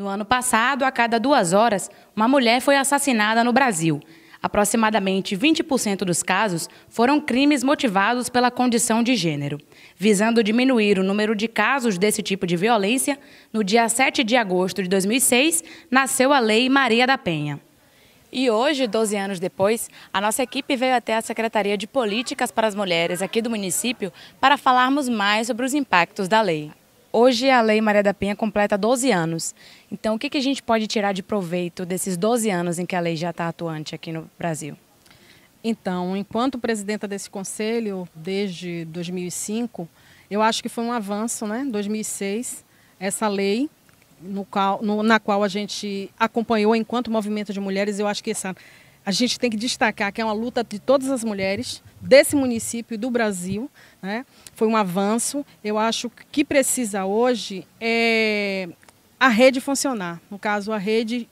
No ano passado, a cada duas horas, uma mulher foi assassinada no Brasil. Aproximadamente 20% dos casos foram crimes motivados pela condição de gênero. Visando diminuir o número de casos desse tipo de violência, no dia 7 de agosto de 2006, nasceu a Lei Maria da Penha. E hoje, 12 anos depois, a nossa equipe veio até a Secretaria de Políticas para as Mulheres aqui do município para falarmos mais sobre os impactos da lei. Hoje a Lei Maria da Penha completa 12 anos. Então, o que, que a gente pode tirar de proveito desses 12 anos em que a lei já está atuante aqui no Brasil? Então, enquanto presidenta desse conselho, desde 2005, eu acho que foi um avanço, né? 2006, essa lei, no qual, no, na qual a gente acompanhou enquanto movimento de mulheres, eu acho que essa, a gente tem que destacar que é uma luta de todas as mulheres desse município e do Brasil. Né? Foi um avanço. Eu acho que, precisa hoje é a rede funcionar. No caso, a rede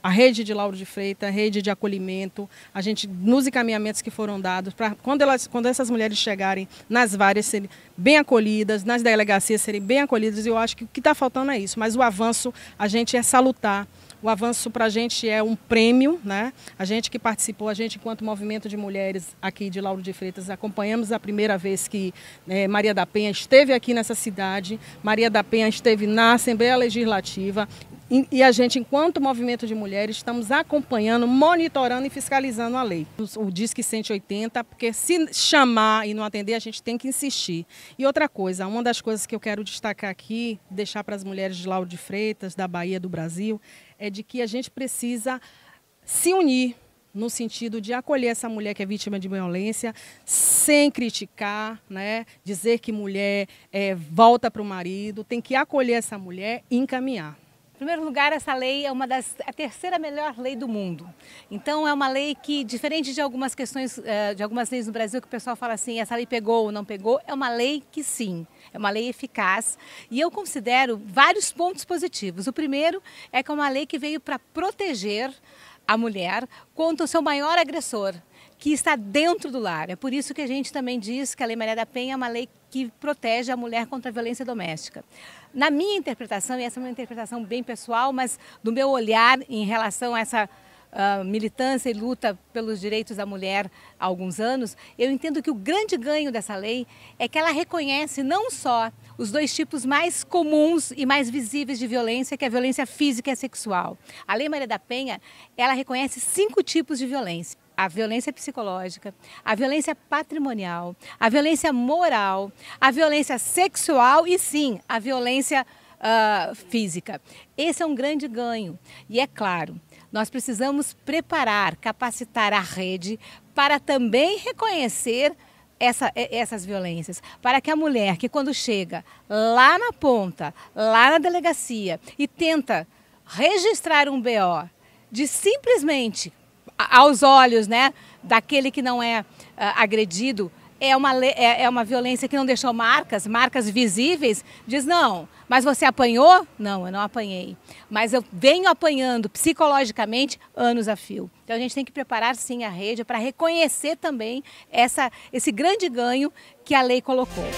a rede de Lauro de Freitas, a rede de acolhimento, a gente nos encaminhamentos que foram dados para quando elas, quando essas mulheres chegarem nas várias serem bem acolhidas, nas delegacias serem bem acolhidas, eu acho que o que está faltando é isso. Mas o avanço a gente é salutar. O avanço para a gente é um prêmio, né? A gente que participou, a gente enquanto movimento de mulheres aqui de Lauro de Freitas, acompanhamos a primeira vez que né, Maria da Penha esteve aqui nessa cidade. Maria da Penha esteve na Assembleia Legislativa, e a gente, enquanto movimento de mulheres, estamos acompanhando, monitorando e fiscalizando a lei. O Disque 180, porque se chamar e não atender, a gente tem que insistir. E outra coisa, uma das coisas que eu quero destacar aqui, deixar para as mulheres de Lauro de Freitas, da Bahia, do Brasil, é de que a gente precisa se unir no sentido de acolher essa mulher que é vítima de violência sem criticar, né? dizer que mulher é, volta para o marido, tem que acolher essa mulher e encaminhar. Em primeiro lugar, essa lei é uma das a terceira melhor lei do mundo. Então é uma lei que diferente de algumas questões eh, de algumas leis no Brasil que o pessoal fala assim, essa lei pegou ou não pegou, é uma lei que sim, é uma lei eficaz e eu considero vários pontos positivos. O primeiro é que é uma lei que veio para proteger a mulher contra o seu maior agressor, que está dentro do lar. É por isso que a gente também diz que a Lei Maria da Penha é uma lei que protege a mulher contra a violência doméstica. Na minha interpretação, e essa é uma interpretação bem pessoal, mas do meu olhar em relação a essa Uh, militância e luta pelos direitos da mulher há alguns anos, eu entendo que o grande ganho dessa lei é que ela reconhece não só os dois tipos mais comuns e mais visíveis de violência, que é a violência física e a sexual. A Lei Maria da Penha, ela reconhece cinco tipos de violência a violência psicológica, a violência patrimonial, a violência moral, a violência sexual e sim a violência uh, física. Esse é um grande ganho. E é claro, nós precisamos preparar, capacitar a rede para também reconhecer essa, essas violências, para que a mulher que quando chega lá na ponta, lá na delegacia e tenta registrar um BO de simplesmente aos olhos né, daquele que não é uh, agredido, é uma, é, é uma violência que não deixou marcas, marcas visíveis, diz não, mas você apanhou? Não, eu não apanhei. Mas eu venho apanhando psicologicamente anos a fio. Então a gente tem que preparar sim a rede para reconhecer também essa, esse grande ganho que a lei colocou.